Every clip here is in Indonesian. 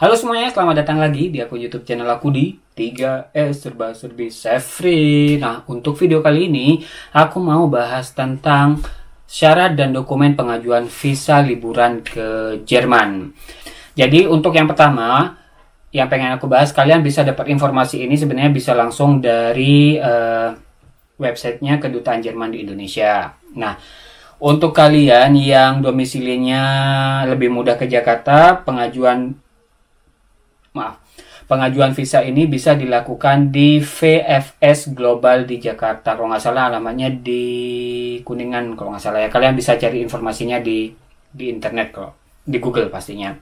Halo semuanya, selamat datang lagi di akun YouTube channel aku di 3S Serba Serbi Sefri. Nah, untuk video kali ini aku mau bahas tentang syarat dan dokumen pengajuan visa liburan ke Jerman. Jadi, untuk yang pertama yang pengen aku bahas, kalian bisa dapat informasi ini sebenarnya bisa langsung dari uh, websitenya Kedutaan Jerman di Indonesia. Nah, untuk kalian yang domisilinya lebih mudah ke Jakarta, pengajuan maaf. Pengajuan visa ini bisa dilakukan di VFS Global di Jakarta. Kalau nggak salah alamatnya di Kuningan kalau nggak salah ya. Kalian bisa cari informasinya di di internet kalau di Google pastinya.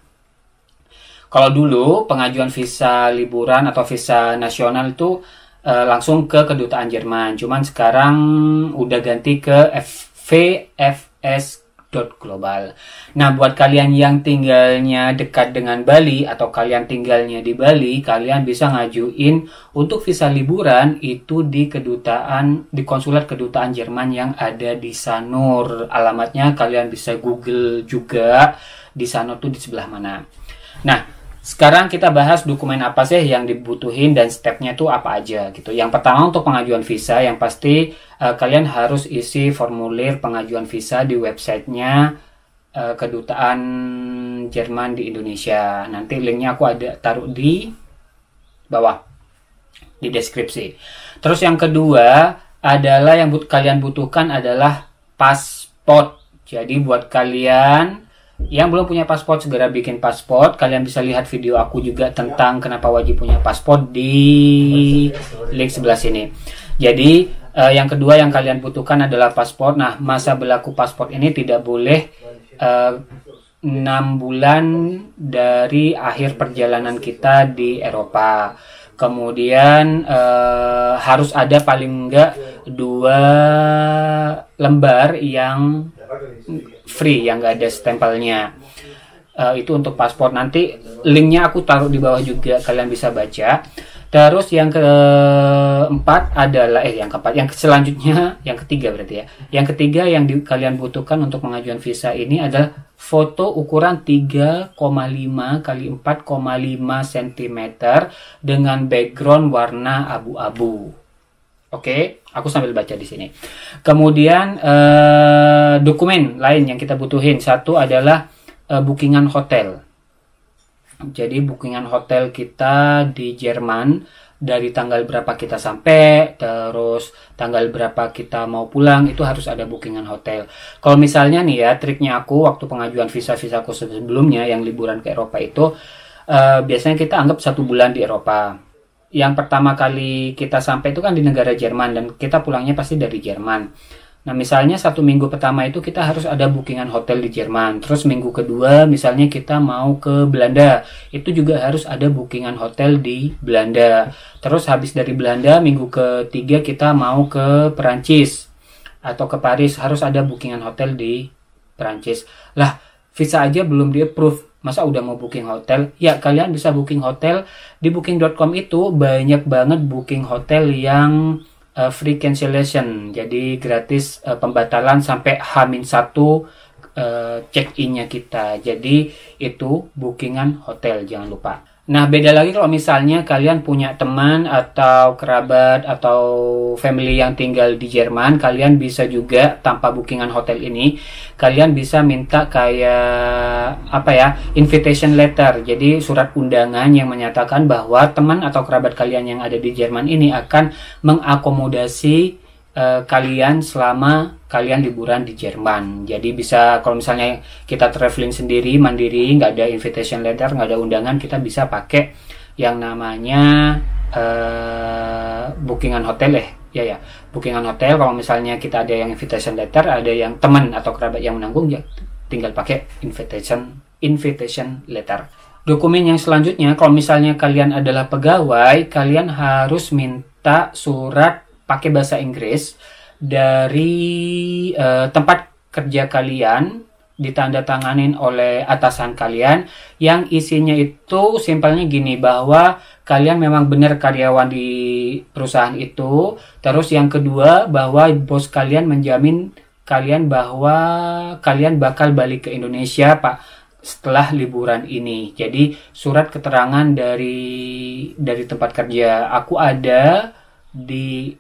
Kalau dulu pengajuan visa liburan atau visa nasional itu e, langsung ke kedutaan Jerman. Cuman sekarang udah ganti ke VFS global. Nah, buat kalian yang tinggalnya dekat dengan Bali atau kalian tinggalnya di Bali, kalian bisa ngajuin untuk visa liburan itu di kedutaan di konsulat kedutaan Jerman yang ada di Sanur. Alamatnya kalian bisa Google juga di Sanur tuh di sebelah mana. Nah, sekarang kita bahas dokumen apa sih yang dibutuhin dan stepnya tuh apa aja gitu. Yang pertama untuk pengajuan visa yang pasti uh, kalian harus isi formulir pengajuan visa di websitenya uh, kedutaan Jerman di Indonesia. Nanti linknya aku ada taruh di bawah di deskripsi. Terus yang kedua adalah yang but kalian butuhkan adalah paspor. Jadi buat kalian yang belum punya paspor segera bikin paspor. Kalian bisa lihat video aku juga tentang kenapa wajib punya paspor di link sebelah sini. Jadi uh, yang kedua yang kalian butuhkan adalah paspor. Nah masa berlaku paspor ini tidak boleh uh, eh, 6 bulan dari akhir perjalanan kita di Eropa. Kemudian eh, harus ada paling enggak dua lembar yang free yang nggak ada stempelnya uh, itu untuk paspor nanti linknya aku taruh di bawah juga kalian bisa baca terus yang keempat adalah eh yang keempat yang selanjutnya yang ketiga berarti ya yang ketiga yang di, kalian butuhkan untuk pengajuan visa ini adalah foto ukuran 3,5 kali 4,5 cm dengan background warna abu-abu Oke, okay, aku sambil baca di sini. Kemudian eh, dokumen lain yang kita butuhin satu adalah eh, bookingan hotel. Jadi bookingan hotel kita di Jerman dari tanggal berapa kita sampai, terus tanggal berapa kita mau pulang itu harus ada bookingan hotel. Kalau misalnya nih ya triknya aku waktu pengajuan visa visaku sebelumnya yang liburan ke Eropa itu eh, biasanya kita anggap satu bulan di Eropa yang pertama kali kita sampai itu kan di negara Jerman dan kita pulangnya pasti dari Jerman. Nah misalnya satu minggu pertama itu kita harus ada bookingan hotel di Jerman. Terus minggu kedua misalnya kita mau ke Belanda. Itu juga harus ada bookingan hotel di Belanda. Terus habis dari Belanda minggu ketiga kita mau ke Perancis. Atau ke Paris harus ada bookingan hotel di Perancis. Lah visa aja belum di approve masa udah mau booking hotel ya kalian bisa booking hotel di booking.com itu banyak banget booking hotel yang uh, free cancellation jadi gratis uh, pembatalan sampai H-1 uh, eh, check innya kita jadi itu bookingan hotel jangan lupa Nah, beda lagi kalau misalnya kalian punya teman atau kerabat atau family yang tinggal di Jerman, kalian bisa juga tanpa bookingan hotel ini, kalian bisa minta kayak apa ya, invitation letter. Jadi surat undangan yang menyatakan bahwa teman atau kerabat kalian yang ada di Jerman ini akan mengakomodasi Eh, kalian selama kalian liburan di Jerman. Jadi bisa kalau misalnya kita traveling sendiri, mandiri, nggak ada invitation letter, nggak ada undangan, kita bisa pakai yang namanya uh, bookingan hotel eh ya ya bookingan hotel kalau misalnya kita ada yang invitation letter ada yang teman atau kerabat yang menanggung ya tinggal pakai invitation invitation letter dokumen yang selanjutnya kalau misalnya kalian adalah pegawai kalian harus minta surat pakai bahasa Inggris dari uh, tempat kerja kalian ditandatanganin oleh atasan kalian yang isinya itu simpelnya gini bahwa kalian memang benar karyawan di perusahaan itu terus yang kedua bahwa bos kalian menjamin kalian bahwa kalian bakal balik ke Indonesia Pak setelah liburan ini jadi surat keterangan dari dari tempat kerja aku ada di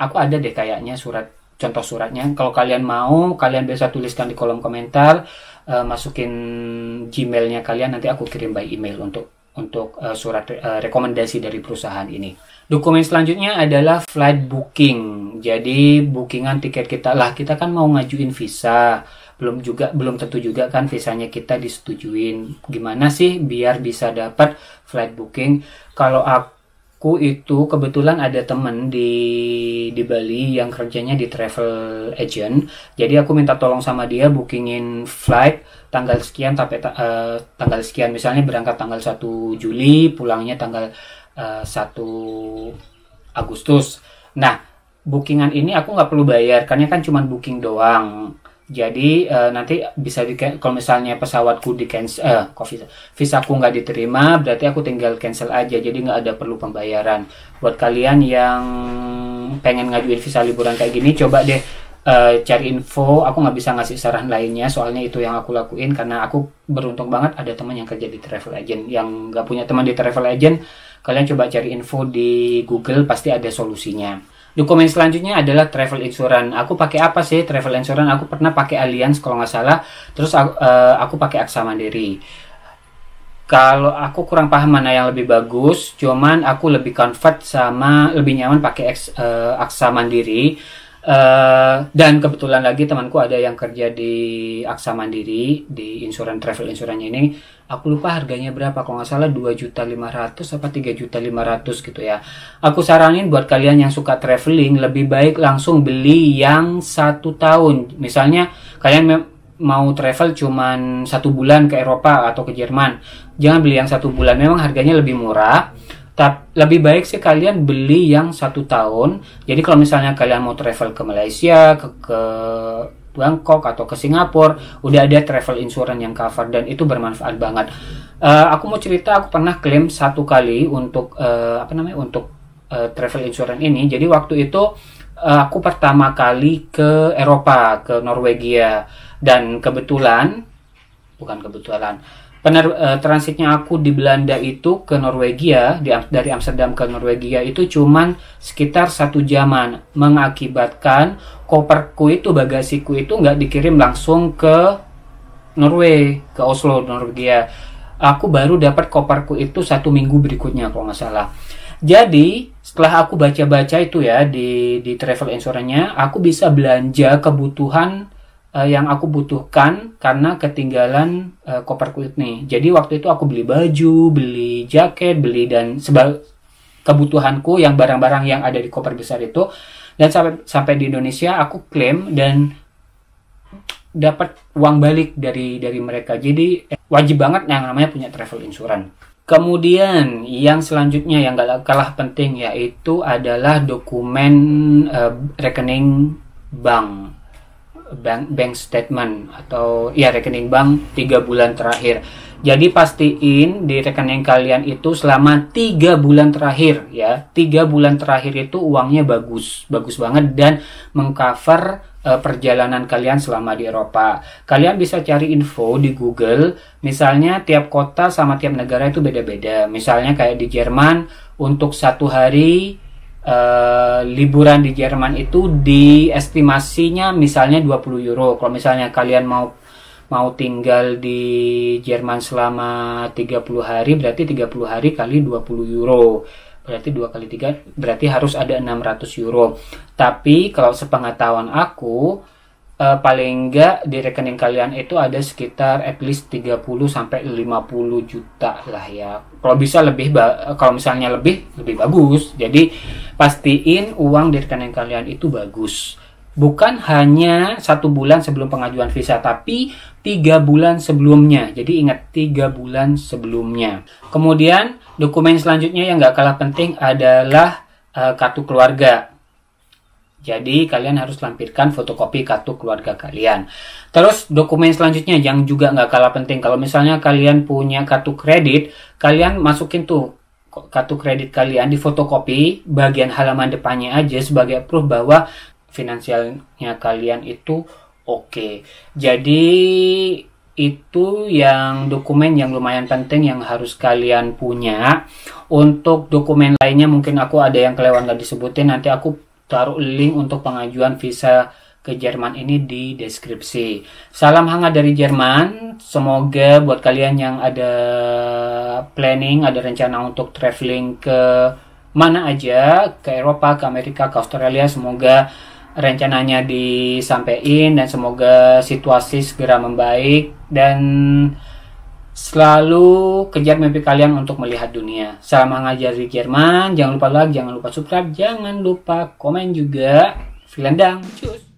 aku ada deh kayaknya surat contoh suratnya. Kalau kalian mau, kalian bisa tuliskan di kolom komentar, uh, masukin Gmailnya kalian, nanti aku kirim by email untuk untuk uh, surat uh, rekomendasi dari perusahaan ini. Dokumen selanjutnya adalah flight booking. Jadi bookingan tiket kita lah, kita kan mau ngajuin visa, belum juga belum tentu juga kan visanya kita disetujuin. Gimana sih biar bisa dapat flight booking? Kalau aku aku itu kebetulan ada temen di di Bali yang kerjanya di travel agent. Jadi aku minta tolong sama dia bookingin flight tanggal sekian sampai ta uh, tanggal sekian misalnya berangkat tanggal 1 Juli, pulangnya tanggal uh, eh, 1 Agustus. Nah, bookingan ini aku nggak perlu bayar karena kan cuma booking doang jadi uh, nanti bisa di kalau misalnya pesawatku di cancel, eh, visa, visaku nggak diterima, berarti aku tinggal cancel aja. Jadi nggak ada perlu pembayaran. Buat kalian yang pengen ngajuin visa liburan kayak gini, coba deh uh, cari info. Aku nggak bisa ngasih saran lainnya, soalnya itu yang aku lakuin karena aku beruntung banget ada teman yang kerja di travel agent. Yang nggak punya teman di travel agent, kalian coba cari info di Google, pasti ada solusinya. Dokumen selanjutnya adalah travel insurance. Aku pakai apa sih travel insurance? Aku pernah pakai Allianz kalau nggak salah. Terus aku, uh, aku pakai Aksa Mandiri. Kalau aku kurang paham mana yang lebih bagus, cuman aku lebih convert sama lebih nyaman pakai uh, eh, Aksa Mandiri Eh, dan kebetulan lagi temanku ada yang kerja di Aksa Mandiri di insuran travel insurannya ini aku lupa harganya berapa kalau nggak salah 2 juta 500 apa 3 juta 500 gitu ya aku saranin buat kalian yang suka traveling lebih baik langsung beli yang satu tahun misalnya kalian mau travel cuman satu bulan ke Eropa atau ke Jerman jangan beli yang satu bulan memang harganya lebih murah tapi lebih baik sih kalian beli yang satu tahun. Jadi kalau misalnya kalian mau travel ke Malaysia, ke, ke Bangkok atau ke Singapura, udah ada travel insurance yang cover dan itu bermanfaat banget. Uh, aku mau cerita, aku pernah klaim satu kali untuk uh, apa namanya untuk uh, travel insurance ini. Jadi waktu itu uh, aku pertama kali ke Eropa, ke Norwegia dan kebetulan bukan kebetulan pener, uh, transitnya aku di Belanda itu ke Norwegia di, dari Amsterdam ke Norwegia itu cuman sekitar satu jaman mengakibatkan koperku itu bagasiku itu nggak dikirim langsung ke Norway ke Oslo Norwegia aku baru dapat koperku itu satu minggu berikutnya kalau nggak salah jadi setelah aku baca-baca itu ya di di travel insurance-nya aku bisa belanja kebutuhan uh, yang aku butuhkan karena ketinggalan uh, koper kulit nih. Jadi waktu itu aku beli baju, beli jaket, beli dan sebal kebutuhanku yang barang-barang yang ada di koper besar itu dan sampai sampai di Indonesia aku klaim dan dapat uang balik dari dari mereka. Jadi eh, wajib banget yang namanya punya travel insurance. Kemudian yang selanjutnya yang gak kalah penting yaitu adalah dokumen uh, rekening bank bank bank statement atau ya rekening bank tiga bulan terakhir. Jadi pastiin di rekening kalian itu selama tiga bulan terakhir ya tiga bulan terakhir itu uangnya bagus bagus banget dan mengcover uh, perjalanan kalian selama di Eropa. Kalian bisa cari info di Google, misalnya tiap kota sama tiap negara itu beda-beda. Misalnya kayak di Jerman untuk satu hari Uh, liburan di Jerman itu di estimasinya misalnya 20 euro. Kalau misalnya kalian mau mau tinggal di Jerman selama 30 hari berarti 30 hari kali 20 euro. Berarti 2 kali 3 berarti harus ada 600 euro. Tapi kalau sepengetahuan aku uh, paling enggak di rekening kalian itu ada sekitar at least 30 sampai 50 juta lah ya. Kalau bisa lebih kalau misalnya lebih lebih bagus. Jadi pastiin uang di rekening kalian itu bagus. Bukan hanya satu bulan sebelum pengajuan visa, tapi tiga bulan sebelumnya. Jadi ingat tiga bulan sebelumnya. Kemudian dokumen selanjutnya yang nggak kalah penting adalah uh, kartu keluarga jadi kalian harus lampirkan fotokopi kartu keluarga kalian. Terus dokumen selanjutnya yang juga nggak kalah penting. Kalau misalnya kalian punya kartu kredit, kalian masukin tuh kartu kredit kalian di fotokopi bagian halaman depannya aja sebagai proof bahwa finansialnya kalian itu oke. Okay. Jadi itu yang dokumen yang lumayan penting yang harus kalian punya. Untuk dokumen lainnya mungkin aku ada yang kelewat nggak disebutin nanti aku taruh link untuk pengajuan visa ke Jerman ini di deskripsi. Salam hangat dari Jerman. Semoga buat kalian yang ada planning, ada rencana untuk traveling ke mana aja, ke Eropa, ke Amerika, ke Australia, semoga rencananya disampaikan dan semoga situasi segera membaik dan Selalu kejar mimpi kalian untuk melihat dunia. Selama ngajar di Jerman, jangan lupa like, jangan lupa subscribe, jangan lupa komen juga. Vielen Dank. Cus.